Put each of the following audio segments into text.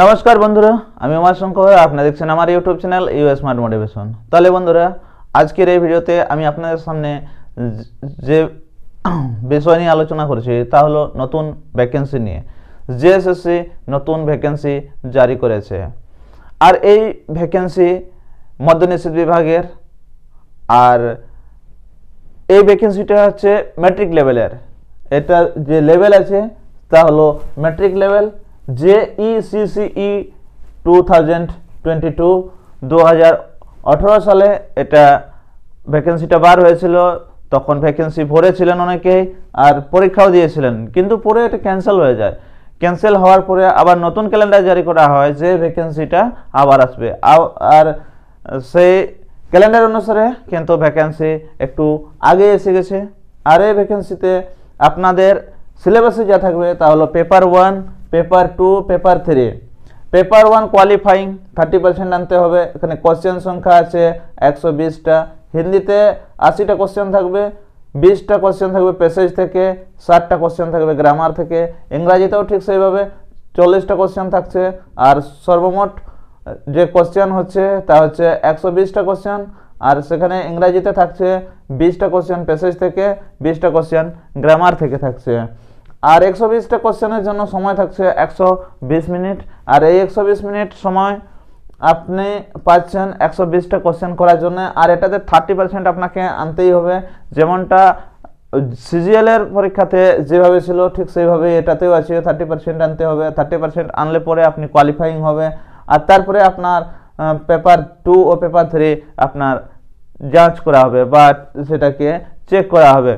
নমস্কার বন্ধুরা আমি আমার শঙ্কর আপনারা দেখছেন আমার YouTube channel U smart motivation তাহলে বন্ধুরা আজকের এই ভিডিওতে আমি আপনাদের সামনে যে বিষয় নিয়ে আলোচনা করেছি তা হলো নতুন ভ্যাকেন্সি নিয়ে জিএসএসসি নতুন ভ্যাকেন্সি জারি করেছে আর এই ভ্যাকেন্সি নিষেধ বিভাগের আর এই ভ্যাকেন্সিটা হচ্ছে ম্যাট্রিক লেভেলের এটা যে লেভেল আছে তা হলো ম্যাট্রিক লেভেল জেইসিসিই টু থাউজেন্ড টোয়েন্টি টু দু হাজার আঠেরো সালে এটা ভ্যাকেন্সিটা বার হয়েছিল তখন ভ্যাকেন্সি ভরেছিলেন অনেকেই আর পরীক্ষাও দিয়েছিলেন কিন্তু পরে এটা ক্যান্সেল হয়ে যায় ক্যান্সেল হওয়ার পরে আবার নতুন ক্যালেন্ডার জারি করা হয় যে ভ্যাকেন্সিটা আবার আসবে আর সেই ক্যালেন্ডার অনুসারে কিন্তু ভ্যাকেন্সি একটু আগে এসে গেছে আর এই ভ্যাকেন্সিতে আপনাদের সিলেবাসে যা থাকবে তা হলো paper one paper two paper three paper one qualifying thirty percent আনতে হবে এখানে কোশ্চেন সংখ্যা আছে একশো বিশটা হিন্দিতে আশিটা কোশ্চেন থাকবে বিশটা কোশ্চেন থাকবে প্যাসেজ থেকে ষাটটা কোশ্চেন থাকবে গ্রামার থেকে ইংরাজিতেও ঠিক সেইভাবে চল্লিশটা কোশ্চেন থাকছে আর সর্বমোট যে কোশ্চেন হচ্ছে তা হচ্ছে একশো বিশটা কোশ্চেন আর সেখানে ইংরাজিতে থাকছে বিশটা কোশ্চেন প্যাসেজ থেকে বিশটা কোশ্চেন গ্রামার থেকে থাকছে আর একশো বিশটা কোশ্চেনের জন্য সময় থাকছে একশো বিশ মিনিট আর এই একশো বিশ মিনিট সময় আপনি পাচ্ছেন একশো বিশটা কোশ্চেন করার জন্য আর এটাতে থার্টি পার্সেন্ট আপনাকে আনতেই হবে যেমনটা সিজিএলের পরীক্ষাতে যেভাবে ছিল ঠিক সেইভাবে এটাতেও আছে থার্টি পার্সেন্ট আনতে হবে থার্টি পার্সেন্ট আনলে পরে আপনি কোয়ালিফাইং হবে আর তারপরে আপনার পেপার টু ও পেপার থ্রি আপনার যাঞ্চ করা হবে বা সেটাকে চেক করা হবে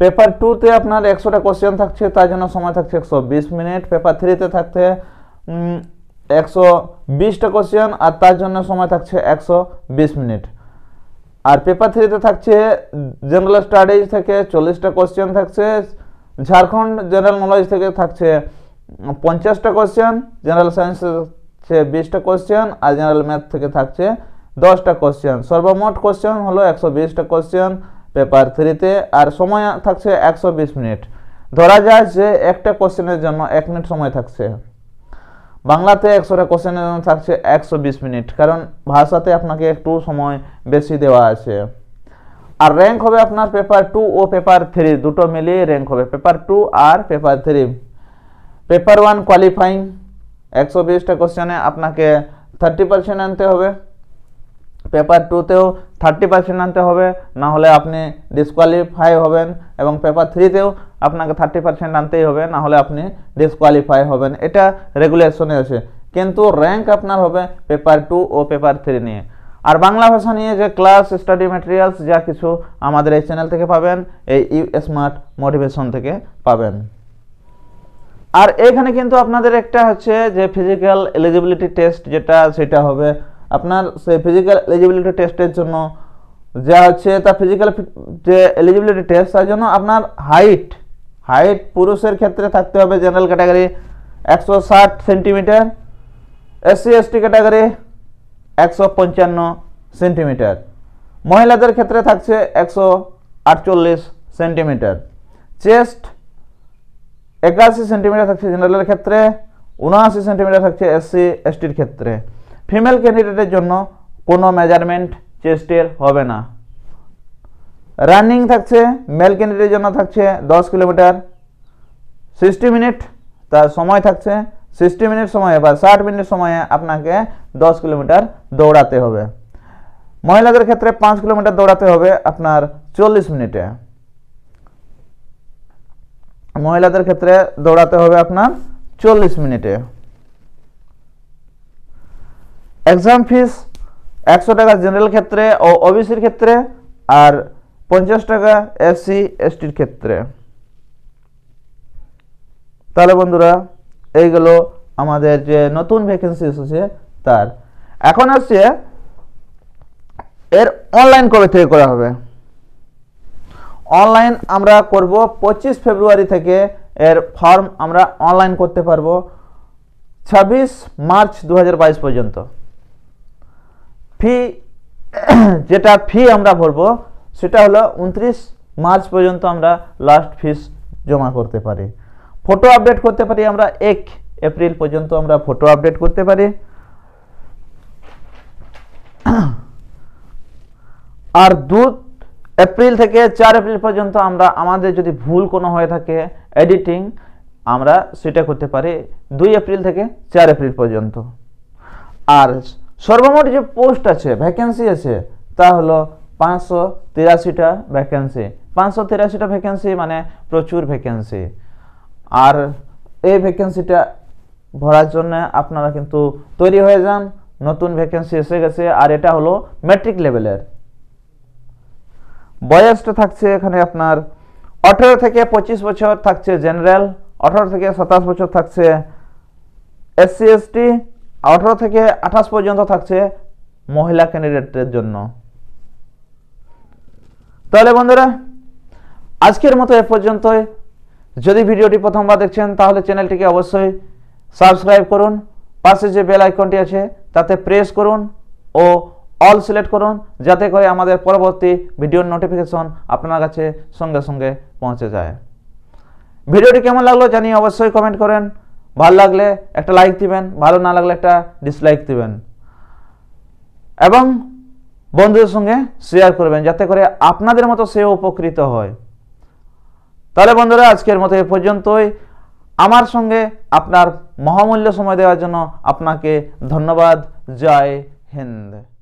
পেপার টুতে আপনার একশোটা কোশ্চেন থাকছে তার জন্য সময় থাকছে একশো বিশ মিনিট পেপার থ্রিতে থাকছে একশো বিশটা কোশ্চেন আর তার জন্য সময় থাকছে একশো বিশ মিনিট আর পেপার থ্রিতে থাকছে জেনারেল স্টাডিজ থেকে চল্লিশটা কোশ্চেন থাকছে ঝাড়খণ্ড জেনারেল নলেজ থেকে থাকছে পঞ্চাশটা কোশ্চেন জেনারেল সায়েন্সে থাকছে বিশটা কোশ্চেন আর জেনারেল ম্যাথ থেকে থাকছে দশটা কোশ্চেন সর্বমোট কোশ্চেন হলো একশো বিশটা কোশ্চেন পেপার থ্রিতে আর সময় থাকছে একশো মিনিট ধরা যায় যে একটা কোশ্চেনের জন্য এক মিনিট সময় থাকছে বাংলাতে একশোটা কোশ্চেনের জন্য থাকছে একশো মিনিট কারণ ভাষাতে আপনাকে একটু সময় বেশি দেওয়া আছে আর র্যাঙ্ক হবে আপনার পেপার টু ও পেপার থ্রি দুটো মিলিয়ে র্যাঙ্ক হবে পেপার টু আর paper three paper one qualifying একশো বিশটা কোশ্চেনে আপনাকে থার্টি পার্সেন্ট আনতে হবে পেপার টুতেও থার্টি পার্সেন্ট আনতে হবে না হলে আপনি ডিসকোয়ালিফাই হবেন এবং পেপার থ্রিতেও আপনাকে থার্টি পার্সেন্ট আনতেই হবে না হলে আপনি ডিসকোয়ালিফাই হবেন এটা রেগুলেশনে আছে কিন্তু র্যাঙ্ক আপনার হবে পেপার টু ও পেপার থ্রি নিয়ে আর বাংলা ভাষা নিয়ে যে ক্লাস স্টাডি ম্যাটেরিয়ালস যা কিছু আমাদের এই চ্যানেল থেকে পাবেন এই ইউ স্মার্ট মোটিভেশন থেকে পাবেন আর এখানে কিন্তু আপনাদের একটা হচ্ছে যে ফিজিক্যাল এলিজিবিলিটি টেস্ট যেটা সেটা হবে আপনার সেই ফিজিক্যাল এলিজিবিলিটি টেস্টের জন্য যা হচ্ছে তার ফিজিক্যাল যে এলিজিবিলিটি টেস্ট তার জন্য আপনার হাইট হাইট পুরুষের ক্ষেত্রে থাকতে হবে জেনারেল ক্যাটাগরি একশো ষাট সেন্টিমিটার এসসি এসটি ক্যাটাগরি একশো পঞ্চান্ন সেন্টিমিটার মহিলাদের ক্ষেত্রে থাকছে একশো আটচল্লিশ সেন্টিমিটার চেস্ট একাশি সেন্টিমিটার থাকছে জেনারেলের ক্ষেত্রে উনআশি সেন্টিমিটার থাকছে এসসি এসটির ক্ষেত্রে ফিমেল ক্যান্ডিডেটের জন্য কোনো মেজারমেন্ট চেস্টের হবে না রানিং থাকছে মেল ক্যান্ডিডেটের জন্য থাকছে দশ কিলোমিটার সিক্সটি মিনিট তার সময় থাকছে সিক্সটি মিনিট সময়ে বা ষাট মিনিট সময়ে আপনাকে দশ কিলোমিটার দৌড়াতে হবে মহিলাদের ক্ষেত্রে পাঁচ কিলোমিটার দৌড়াতে হবে আপনার চল্লিশ মিনিটে মহিলাদের ক্ষেত্রে দৌড়াতে হবে আপনার চল্লিশ মিনিটে এক্সাম ফিস একশো টাকা জেনারেল ক্ষেত্রে ও ওবিসির ক্ষেত্রে আর পঞ্চাশ টাকা এসসি এসটির ক্ষেত্রে তাহলে বন্ধুরা এইগুলো আমাদের যে নতুন ভ্যাকেন্সি এসেছে তার এখন আসছে এর অনলাইন কবে থেকে করা হবে অনলাইন আমরা করব পঁচিশ ফেব্রুয়ারি থেকে এর ফর্ম আমরা অনলাইন করতে পারবো ছাব্বিশ মার্চ দু পর্যন্ত ফি যেটা ফি আমরা ভরবো সেটা হলো উনত্রিশ মার্চ পর্যন্ত আমরা লাস্ট ফিস জমা করতে পারি ফটো আপডেট করতে পারি আমরা এক এপ্রিল পর্যন্ত আমরা ফটো আপডেট করতে পারি আর দু এপ্রিল থেকে চার এপ্রিল পর্যন্ত আমরা আমাদের যদি ভুল কোনো হয়ে থাকে এডিটিং আমরা সেটা করতে পারি দুই এপ্রিল থেকে চার এপ্রিল পর্যন্ত আর সর্বমোট যে পোস্ট আছে ভ্যাকেন্সি আছে তা হলো পাঁচশো তিরাশিটা ভ্যাকেন্সি পাঁচশো তিরাশিটা ভ্যাকেন্সি মানে প্রচুর ভ্যাকেন্সি আর এই ভ্যাকেন্সিটা ভরার জন্য আপনারা কিন্তু তৈরি হয়ে যান নতুন ভ্যাকেন্সি এসে গেছে আর এটা হলো ম্যাট্রিক লেভেলের বয়সটা থাকছে এখানে আপনার আঠেরো থেকে পঁচিশ বছর থাকছে জেনারেল আঠেরো থেকে সাতাশ বছর থাকছে এসসি এসটি আঠারো থেকে আঠাশ পর্যন্ত থাকছে মহিলা ক্যান্ডিডেটদের জন্য তাহলে বন্ধুরা আজকের মতো এ পর্যন্তই যদি ভিডিওটি প্রথমবার দেখছেন তাহলে চ্যানেলটিকে অবশ্যই সাবস্ক্রাইব করুন পাশে যে বেল আইকনটি আছে তাতে প্রেস করুন ও অল সিলেক্ট করুন যাতে করে আমাদের পরবর্তী ভিডিওর নোটিফিকেশন আপনার কাছে সঙ্গে সঙ্গে পৌঁছে যায় ভিডিওটি কেমন লাগলো জানিয়ে অবশ্যই কমেন্ট করেন ভালো লাগলে একটা লাইক দিবেন ভালো না লাগলে একটা ডিসলাইক দিবেন এবং বন্ধুদের সঙ্গে শেয়ার করবেন যাতে করে আপনাদের মতো সেও উপকৃত হয় তাহলে বন্ধুরা আজকের মতো এ পর্যন্তই আমার সঙ্গে আপনার মহামূল্য সময় দেওয়ার জন্য আপনাকে ধন্যবাদ জয় হিন্দ